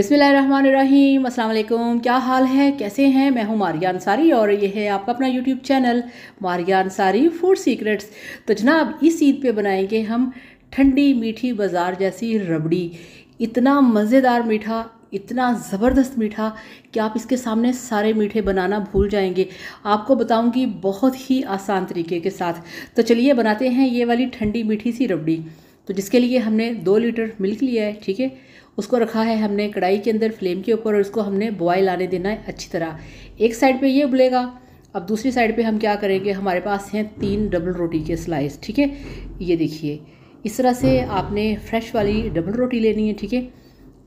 अस्सलाम वालेकुम क्या हाल है कैसे हैं मैं हूँ मारिया अंसारी और ये है आपका अपना YouTube channel Maria Ansari food secrets तो जनाब इस ईद पे बनाएंगे हम ठंडी मीठी बाज़ार जैसी रबड़ी इतना मज़ेदार मीठा इतना ज़बरदस्त मीठा कि आप इसके सामने सारे मीठे बनाना भूल जाएंगे आपको बताऊंगी बहुत ही आसान तरीके के साथ तो चलिए बनाते हैं ये वाली ठंडी मीठी सी रबड़ी तो जिसके लिए हमने दो लीटर मिल्क लिया है ठीक है उसको रखा है हमने कढ़ाई के अंदर फ्लेम के ऊपर और इसको हमने बॉयल आने देना है अच्छी तरह एक साइड पे ये उबलेगा अब दूसरी साइड पे हम क्या करेंगे हमारे पास हैं तीन डबल रोटी के स्लाइस ठीक है ये देखिए इस तरह से आपने फ्रेश वाली डबल रोटी लेनी है ठीक है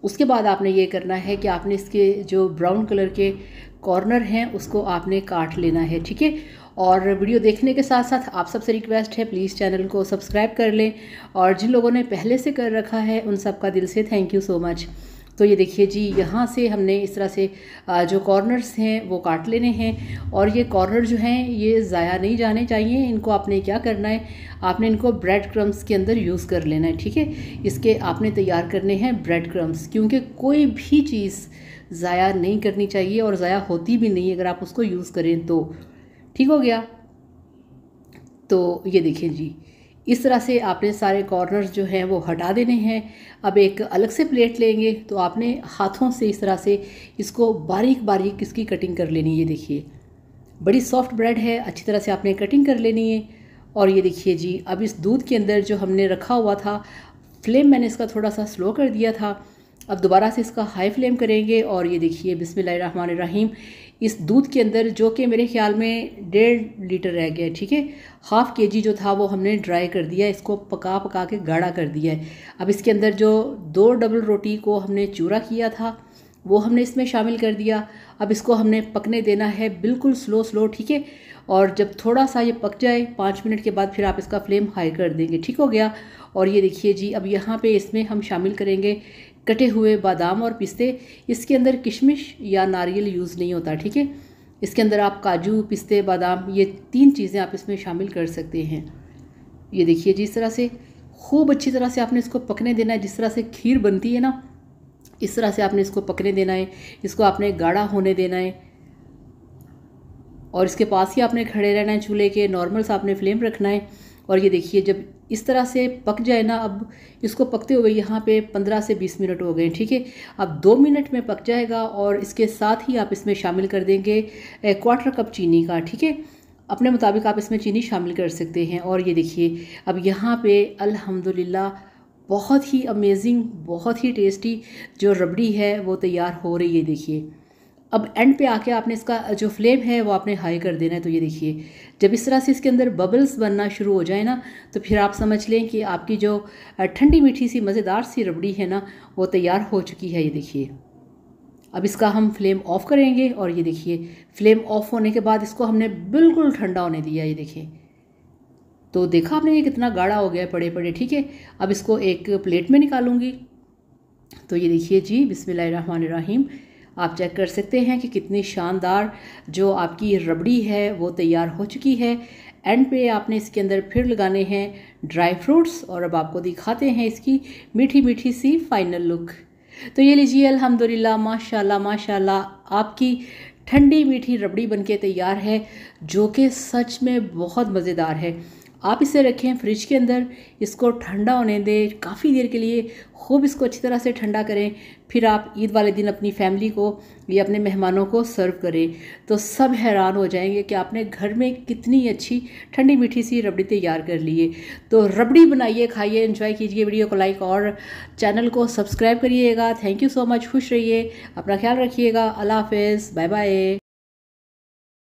उसके बाद आपने ये करना है कि आपने इसके जो ब्राउन कलर के कॉर्नर हैं उसको आपने काट लेना है ठीक है और वीडियो देखने के साथ साथ आप सबसे रिक्वेस्ट है प्लीज़ चैनल को सब्सक्राइब कर लें और जिन लोगों ने पहले से कर रखा है उन सब का दिल से थैंक यू सो मच तो ये देखिए जी यहाँ से हमने इस तरह से जो कॉर्नर्स हैं वो काट लेने हैं और ये कॉर्नर जो हैं ये ज़ाया नहीं जाने चाहिए इनको आपने क्या करना है आपने इनको ब्रेड क्रम्स के अंदर यूज़ कर लेना है ठीक है इसके आपने तैयार करने हैं ब्रेड क्रम्स क्योंकि कोई भी चीज़ ज़ाया नहीं करनी चाहिए और ज़ाया होती भी नहीं अगर आप उसको यूज़ करें तो ठीक हो गया तो ये देखिए जी इस तरह से आपने सारे कॉर्नर्स जो हैं वो हटा देने हैं अब एक अलग से प्लेट लेंगे तो आपने हाथों से इस तरह से इसको बारीक बारीक इसकी कटिंग कर लेनी है देखिए बड़ी सॉफ्ट ब्रेड है अच्छी तरह से आपने कटिंग कर लेनी है और ये देखिए जी अब इस दूध के अंदर जो हमने रखा हुआ था फ्लेम मैंने इसका थोड़ा सा स्लो कर दिया था अब दोबारा से इसका हाई फ्लेम करेंगे और ये देखिए बिसमीम इस दूध के अंदर जो कि मेरे ख्याल में डेढ़ लीटर रह गया ठीक है हाफ़ के जी जो था वो हमने ड्राई कर दिया इसको पका पका के गाढ़ा कर दिया है अब इसके अंदर जो दो डबल रोटी को हमने चूरा किया था वो हमने इसमें शामिल कर दिया अब इसको हमने पकने देना है बिल्कुल स्लो स्लो ठीक है और जब थोड़ा सा ये पक जाए पाँच मिनट के बाद फिर आप इसका फ्लेम हाई कर देंगे ठीक हो गया और ये देखिए जी अब यहाँ पे इसमें हम शामिल करेंगे कटे हुए बादाम और पिस्ते इसके अंदर किशमिश या नारियल यूज़ नहीं होता ठीक है इसके अंदर आप काजू पिस्ते बादाम ये तीन चीज़ें आप इसमें शामिल कर सकते हैं ये देखिए जी इस तरह से खूब अच्छी तरह से आपने इसको पकने देना है जिस तरह से खीर बनती है ना इस तरह से आपने इसको पकने देना है इसको आपने गाढ़ा होने देना है और इसके पास ही आपने खड़े रहना है चूल्हे के नॉर्मल सा आपने फ्लेम रखना है और ये देखिए जब इस तरह से पक जाए ना अब इसको पकते हुए यहाँ पे 15 से 20 मिनट हो गए ठीक है अब दो मिनट में पक जाएगा और इसके साथ ही आप इसमें शामिल कर देंगे क्वार्टर कप चीनी का ठीक है अपने मुताबिक आप इसमें चीनी शामिल कर सकते हैं और ये देखिए अब यहाँ पे अल्हम्दुलिल्लाह बहुत ही अमेजिंग बहुत ही टेस्टी जो रबड़ी है वो तैयार हो रही है देखिए अब एंड पे आके आपने इसका जो फ्लेम है वो आपने हाई कर देना है तो ये देखिए जब इस तरह से इसके अंदर बबल्स बनना शुरू हो जाए ना तो फिर आप समझ लें कि आपकी जो ठंडी मीठी सी मज़ेदार सी रबड़ी है ना वो तैयार हो चुकी है ये देखिए अब इसका हम फ्लेम ऑफ़ करेंगे और ये देखिए फ्लेम ऑफ़ होने के बाद इसको हमने बिल्कुल ठंडा होने दिया ये देखिए तो देखा आपने ये कितना गाढ़ा हो गया पड़े पड़े ठीक है अब इसको एक प्लेट में निकालूंगी तो ये देखिए जी बिसमीम आप चेक कर सकते हैं कि कितनी शानदार जो आपकी रबड़ी है वो तैयार हो चुकी है एंड पे आपने इसके अंदर फिर लगाने हैं ड्राई फ्रूट्स और अब आपको दिखाते हैं इसकी मीठी मीठी सी फाइनल लुक तो ये लीजिए अल्हम्दुलिल्लाह माशाल्लाह माशाल्लाह आपकी ठंडी मीठी रबड़ी बनके तैयार है जो कि सच में बहुत मज़ेदार है आप इसे रखें फ्रिज के अंदर इसको ठंडा होने दें काफ़ी देर के लिए खूब इसको अच्छी तरह से ठंडा करें फिर आप ईद वाले दिन अपनी फैमिली को या अपने मेहमानों को सर्व करें तो सब हैरान हो जाएंगे कि आपने घर में कितनी अच्छी ठंडी मीठी सी रबड़ी तैयार कर ली है तो रबड़ी बनाइए खाइए इन्जॉय कीजिए वीडियो को लाइक और चैनल को सब्सक्राइब करिएगा थैंक यू सो मच खुश रहिए अपना ख्याल रखिएगा अल्लाह हाफिज़ बाय बाय